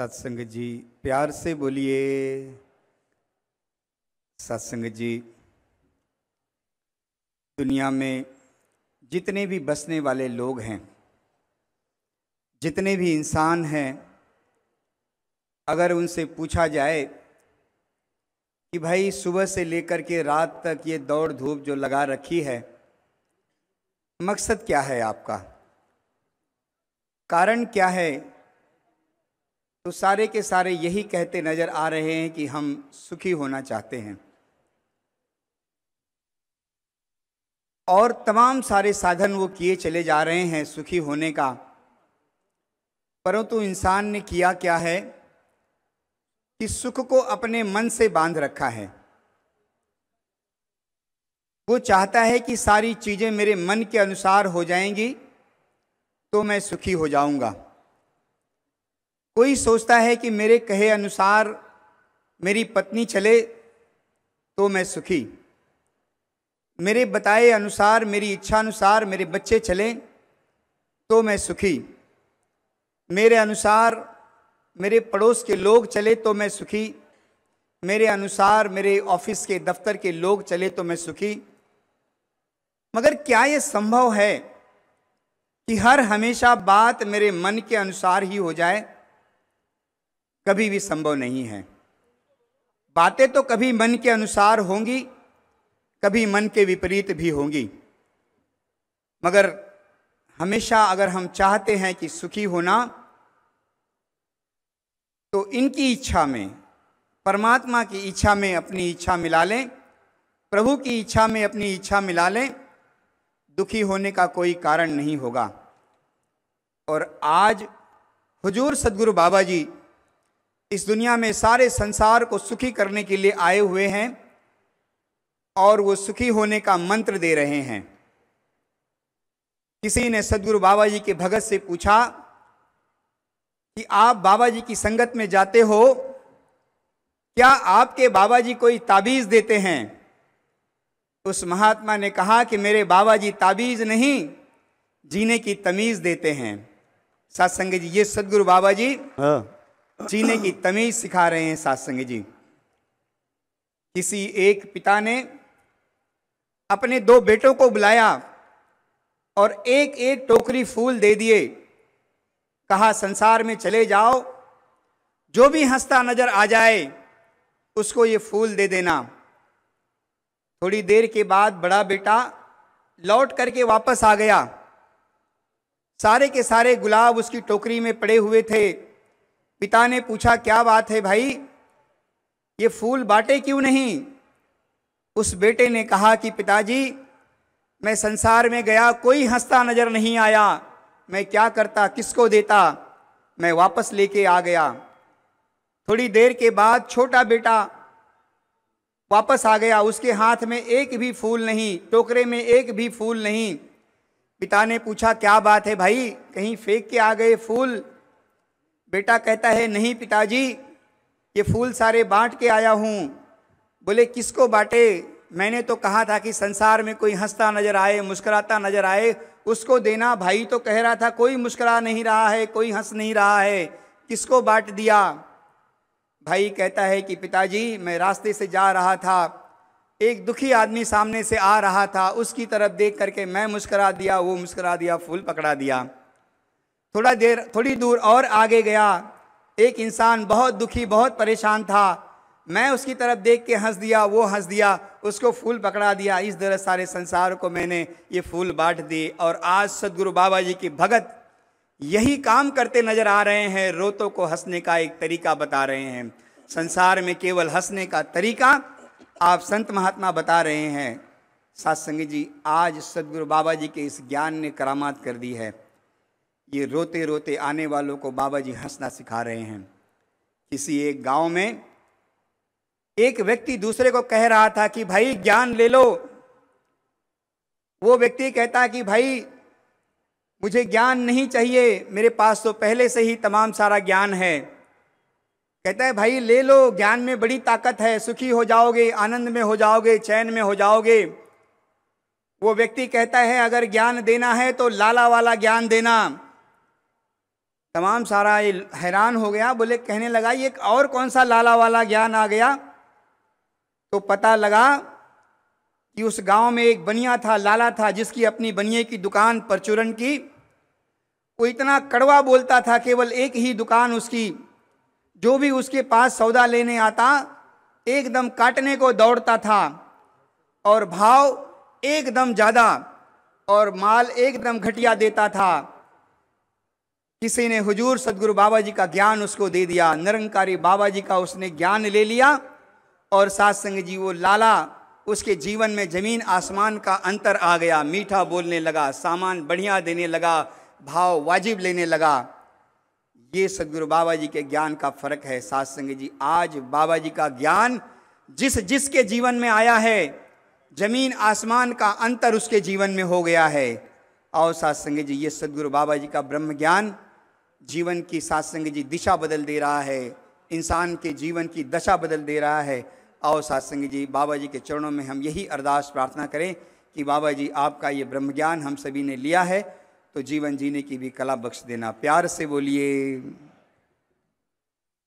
सत्संग जी प्यार से बोलिए सत्संग जी दुनिया में जितने भी बसने वाले लोग हैं जितने भी इंसान हैं अगर उनसे पूछा जाए कि भाई सुबह से लेकर के रात तक ये दौड़ धूप जो लगा रखी है मकसद क्या है आपका कारण क्या है तो सारे के सारे यही कहते नज़र आ रहे हैं कि हम सुखी होना चाहते हैं और तमाम सारे साधन वो किए चले जा रहे हैं सुखी होने का परंतु तो इंसान ने किया क्या है कि सुख को अपने मन से बांध रखा है वो चाहता है कि सारी चीज़ें मेरे मन के अनुसार हो जाएंगी तो मैं सुखी हो जाऊंगा कोई सोचता है कि मेरे कहे अनुसार मेरी पत्नी चले तो मैं सुखी मेरे बताए अनुसार मेरी इच्छा अनुसार मेरे बच्चे चलें तो मैं सुखी मेरे अनुसार मेरे पड़ोस के लोग चले तो मैं सुखी मेरे अनुसार मेरे ऑफिस के दफ्तर के लोग चले तो मैं सुखी मगर क्या यह संभव है कि हर हमेशा बात मेरे मन के अनुसार ही हो जाए कभी भी संभव नहीं है बातें तो कभी मन के अनुसार होंगी कभी मन के विपरीत भी होंगी मगर हमेशा अगर हम चाहते हैं कि सुखी होना तो इनकी इच्छा में परमात्मा की इच्छा में अपनी इच्छा मिला लें प्रभु की इच्छा में अपनी इच्छा मिला लें दुखी होने का कोई कारण नहीं होगा और आज हुजूर सदगुरु बाबा जी इस दुनिया में सारे संसार को सुखी करने के लिए आए हुए हैं और वो सुखी होने का मंत्र दे रहे हैं किसी ने सदगुरु बाबा जी के भगत से पूछा कि आप बाबा जी की संगत में जाते हो क्या आपके बाबा जी कोई ताबीज देते हैं उस महात्मा ने कहा कि मेरे बाबा जी ताबीज नहीं जीने की तमीज देते हैं सत्संग जी ये सदगुरु बाबा जी हाँ। जीने की तमीज सिखा रहे हैं सत्संग जी किसी एक पिता ने अपने दो बेटों को बुलाया और एक एक टोकरी फूल दे दिए कहा संसार में चले जाओ जो भी हंसता नजर आ जाए उसको ये फूल दे देना थोड़ी देर के बाद बड़ा बेटा लौट करके वापस आ गया सारे के सारे गुलाब उसकी टोकरी में पड़े हुए थे पिता ने पूछा क्या बात है भाई ये फूल बांटे क्यों नहीं उस बेटे ने कहा कि पिताजी मैं संसार में गया कोई हंसता नजर नहीं आया मैं क्या करता किसको देता मैं वापस लेके आ गया थोड़ी देर के बाद छोटा बेटा वापस आ गया उसके हाथ में एक भी फूल नहीं टोकरे में एक भी फूल नहीं पिता ने पूछा क्या बात है भाई कहीं फेंक के आ गए फूल बेटा कहता है नहीं पिताजी ये फूल सारे बांट के आया हूँ बोले किसको बांटे मैंने तो कहा था कि संसार में कोई हंसता नजर आए मुस्कराता नजर आए उसको देना भाई तो कह रहा था कोई मुस्करा नहीं रहा है कोई हंस नहीं रहा है किसको बांट दिया भाई कहता है कि पिताजी मैं रास्ते से जा रहा था एक दुखी आदमी सामने से आ रहा था उसकी तरफ देख करके मैं मुस्करा दिया वो मुस्करा दिया फूल पकड़ा दिया थोड़ा देर थोड़ी दूर और आगे गया एक इंसान बहुत दुखी बहुत परेशान था मैं उसकी तरफ देख के हंस दिया वो हंस दिया उसको फूल पकड़ा दिया इस तरह सारे संसार को मैंने ये फूल बांट दिए और आज सदगुरु बाबा जी की भगत यही काम करते नजर आ रहे हैं रोतों को हंसने का एक तरीका बता रहे हैं संसार में केवल हंसने का तरीका आप संत महात्मा बता रहे हैं सात जी आज सदगुरु बाबा जी के इस ज्ञान ने करामात कर दी है ये रोते रोते आने वालों को बाबा जी हंसना सिखा रहे हैं किसी एक गांव में एक व्यक्ति दूसरे को कह रहा था कि भाई ज्ञान ले लो वो व्यक्ति कहता कि भाई मुझे ज्ञान नहीं चाहिए मेरे पास तो पहले से ही तमाम सारा ज्ञान है कहता है भाई ले लो ज्ञान में बड़ी ताकत है सुखी हो जाओगे आनंद में हो जाओगे चैन में हो जाओगे वो व्यक्ति कहता है अगर ज्ञान देना है तो लाला वाला ज्ञान देना तमाम सारा हैरान हो गया बोले कहने लगा ये और कौन सा लाला वाला ज्ञान आ गया तो पता लगा कि उस गांव में एक बनिया था लाला था जिसकी अपनी बनिए की दुकान परचूरन की वो इतना कड़वा बोलता था केवल एक ही दुकान उसकी जो भी उसके पास सौदा लेने आता एकदम काटने को दौड़ता था और भाव एकदम ज़्यादा और माल एकदम घटिया देता था किसी ने हुजूर सदगुरु बाबा जी का ज्ञान उसको दे दिया निरंकारी बाबा जी का उसने ज्ञान ले लिया और सत्संग जी वो लाला उसके जीवन में जमीन आसमान का अंतर आ गया मीठा बोलने लगा सामान बढ़िया देने लगा भाव वाजिब लेने लगा ये सदगुरु बाबा जी के ज्ञान का फर्क है सत्संग जी आज बाबा जी का ज्ञान जिस जिसके जीवन में आया है जमीन आसमान का अंतर उसके जीवन में हो गया है सात सत्संग जी ये सदगुरु बाबा जी का ब्रह्म ज्ञान जीवन की सत्संग जी दिशा बदल दे रहा है इंसान के जीवन की दशा बदल दे रहा है आओ सत्संग जी बाबा जी के चरणों में हम यही अरदास प्रार्थना करें कि बाबा जी आपका ये ब्रह्म ज्ञान हम सभी ने लिया है तो जीवन जीने की भी कला बख्श देना प्यार से बोलिए